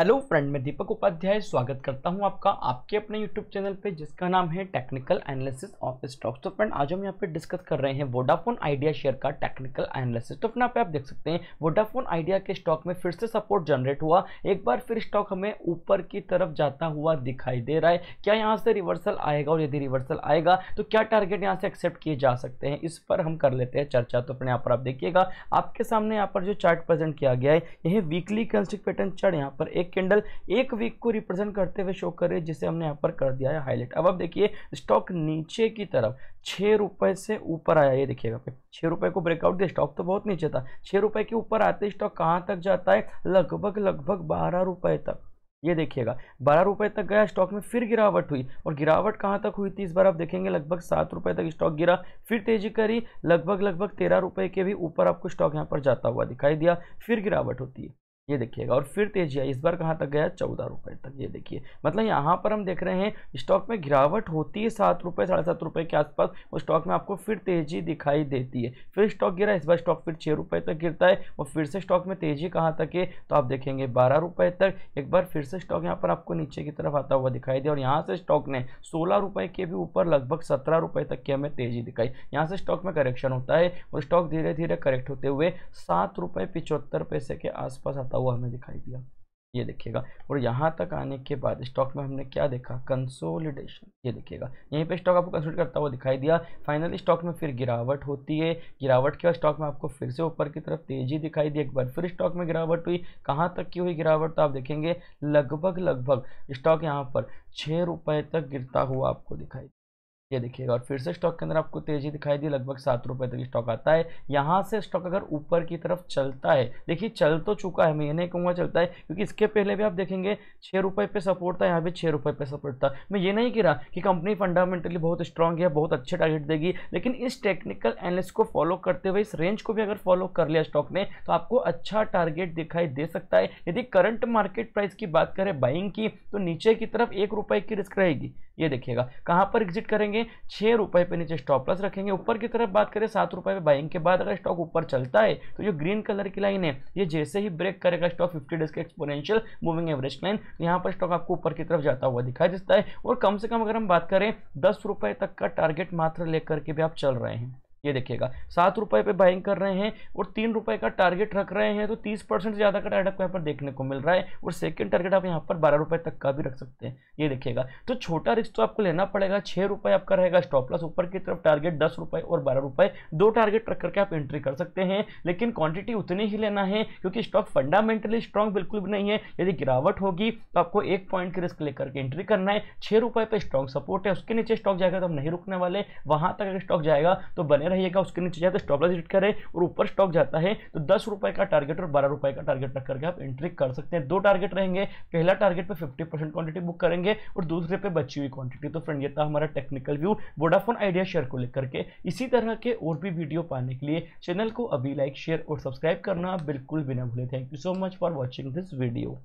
hello friend मैं दीपक उपाध्याय स्वागत करता हूं आपका आपके अपने यूट्यूब चैनल पे जिसका नाम है टेक्निकल एनालिसिस ऑफ स्टॉक्स तो फ्रेंड आज हम यहाँ पे डिस्कस कर रहे हैं वोडाफोन आइडिया शेयर का टेक्निकल एनालिसिस तो फ्रेंड यहाँ पे आप देख सकते हैं वोडाफोन आइडिया के स्टॉक में फिर से सपोर्ट जनरेट हुआ एक बार फिर स्टॉक हमें ऊपर की तरफ जाता हुआ दिखाई दे रहा है क्या यहाँ से रिवर्सल आएगा और यदि रिवर्सल आएगा तो क्या टारगेट यहाँ से एक्सेप्ट किए जा सकते हैं इस पर हम कर लेते हैं चर्चा तो फ्रेंड यहाँ पर आप देखिएगा आपके सामने यहाँ पर जो चार्ट प्रेजेंट किया गया है यह वीकली कंस्टिक पैटर्न चार्ट यहाँ पर एक कैंडल एक वीक को रिप्रेजेंट करते हुए शो कर रही है जिसे हमने यहाँ पर कर दिया है हाईलाइट अब आप देखिए स्टॉक नीचे की तरफ छः रुपये से ऊपर आया ये देखिएगा पे छः रुपये को ब्रेकआउट दिया स्टॉक तो बहुत नीचे था छः रुपये के ऊपर आते स्टॉक कहाँ तक जाता है लगभग लगभग बारह रुपये तक ये देखिएगा बारह रुपये तक गया स्टॉक में फिर गिरावट हुई और गिरावट कहाँ तक हुई थी इस बार आप देखेंगे लगभग सात रुपये तक स्टॉक गिरा फिर तेजी करी लगभग लगभग तेरह रुपये के भी ऊपर आपको स्टॉक यहाँ पर जाता हुआ दिखाई दिया फिर गिरावट होती है ये देखिएगा और फिर तेजी आई इस बार कहाँ तक गया चौदह रुपये तक ये देखिए मतलब यहाँ पर हम देख रहे हैं स्टॉक में गिरावट होती है सात रुपये साढ़े सात रुपये के आसपास वो स्टॉक में आपको फिर तेजी दिखाई देती है फिर स्टॉक गिरा इस बार स्टॉक फिर छः रुपये तक गिरता है और फिर से स्टॉक में तेजी कहाँ तक है तो आप देखेंगे बारह रुपये तक एक बार फिर से स्टॉक यहाँ पर आपको नीचे की तरफ आता हुआ दिखाई दिया और यहाँ से स्टॉक ने सोलह रुपये के भी ऊपर लगभग सत्रह रुपये तक की हमें तेजी दिखाई यहाँ से स्टॉक में करेक्शन होता है और स्टॉक धीरे धीरे करेक्ट होते हुए सात रुपये पिचहत्तर पैसे के आसपास आता हुआ हमें दिखाई दिया ये देखिएगा और यहाँ तक आने के बाद स्टॉक में हमने क्या देखा कंसोलिडेशन ये देखिएगा यहीं पे स्टॉक आपको कंसोलिड करता हुआ दिखाई दिया फाइनली स्टॉक में फिर गिरावट होती है गिरावट के बाद स्टॉक में आपको फिर से ऊपर की तरफ तेजी दिखाई दी एक बार फिर स्टॉक में गिरावट हुई कहाँ तक की हुई गिरावट तो आप देखेंगे लगभग लगभग स्टॉक यहाँ पर छः तक गिरता हुआ आपको दिखाई ये देखिएगा और फिर से स्टॉक के अंदर आपको तेजी दिखाई दी लगभग सात रुपये तक स्टॉक आता है यहाँ से स्टॉक अगर ऊपर की तरफ चलता है देखिए चल तो चुका है मैं ये नहीं कहूँगा चलता है क्योंकि इसके पहले भी आप देखेंगे छः रुपए पे सपोर्ट था यहाँ भी छः रुपए पे सपोर्ट था मैं ये नहीं कह रहा कि कंपनी फंडामेंटली बहुत स्ट्रांग है बहुत अच्छे टारगेट देगी लेकिन इस टेक्निकल एनालिस्ट को फॉलो करते हुए इस रेंज को भी अगर फॉलो कर लिया स्टॉक ने तो आपको अच्छा टारगेट दिखाई दे सकता है यदि करंट मार्केट प्राइस की बात करें बाइंग की तो नीचे की तरफ एक रुपए की रिस्क रहेगी ये देखिएगा कहाँ पर एग्जिट करेंगे छः रुपये पे नीचे स्टॉप लॉस रखेंगे ऊपर की तरफ बात करें सात रुपये पर बाइंग के बाद अगर स्टॉक ऊपर चलता है तो जो ग्रीन कलर की लाइन है ये जैसे ही ब्रेक करेगा स्टॉक फिफ्टी डेज के एक्सपोनेंशियल मूविंग एवरेज लाइन यहाँ पर स्टॉक आपको ऊपर की तरफ जाता हुआ दिखाई देता है और कम से कम अगर हम बात करें दस तक का टारगेट मात्र लेकर के भी आप चल रहे हैं ये देखिएगा सात रुपये पे बाइंग कर रहे हैं और तीन रुपये का टारगेट रख रहे हैं तो तीस परसेंट ज़्यादा का टारगेट आपको यहाँ पर देखने को मिल रहा है और सेकंड टारगेट आप यहाँ पर बारह रुपये तक का भी रख सकते हैं ये देखिएगा तो छोटा रिस्क तो आपको लेना पड़ेगा छः रुपये आपका रहेगा स्टॉप लॉस ऊपर की तरफ टारगेट दस रुपये और बारह रुपये दो टारगेट रख करके आप एंट्री कर सकते हैं लेकिन क्वांटिटी उतनी ही लेना है क्योंकि स्टॉक फंडामेंटली स्ट्रॉन्ग बिल्कुल भी नहीं है यदि गिरावट होगी तो आपको एक पॉइंट की रिस्क लेकर के एंट्री करना है छः रुपये पर स्ट्रॉन्ग सपोर्ट है उसके नीचे स्टॉक जाएगा तो हम नहीं रुकने वाले वहाँ तक अगर स्टॉक जाएगा तो बने रहेगा उसके नीचे जाए तो स्टॉप लॉस हिट करें और ऊपर स्टॉक जाता है तो दस रुपए का टारगेट और बारह रुपए का टारगेट रख करके आप एंट्री कर सकते हैं दो टारगेट रहेंगे पहला टारगेट पे फिफ्टी परसेंट क्वांटिटी बुक करेंगे और दूसरे पे बची हुई क्वांटिटी तो फ्रेंड ये था हमारा technical view Vodafone Idea share को लेकर के इसी तरह के और भी वीडियो पाने के लिए चैनल को अभी लाइक शेयर और सब्सक्राइब करना बिल्कुल भी ना भूलें thank you so much for watching this video